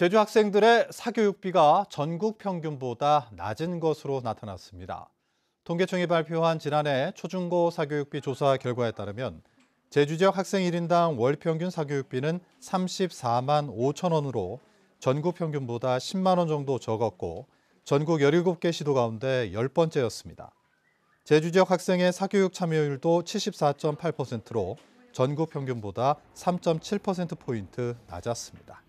제주 학생들의 사교육비가 전국 평균보다 낮은 것으로 나타났습니다. 통계청이 발표한 지난해 초중고 사교육비 조사 결과에 따르면 제주 지역 학생 1인당 월 평균 사교육비는 34만 5천 원으로 전국 평균보다 10만 원 정도 적었고 전국 17개 시도 가운데 10번째였습니다. 제주 지역 학생의 사교육 참여율도 74.8%로 전국 평균보다 3.7%포인트 낮았습니다.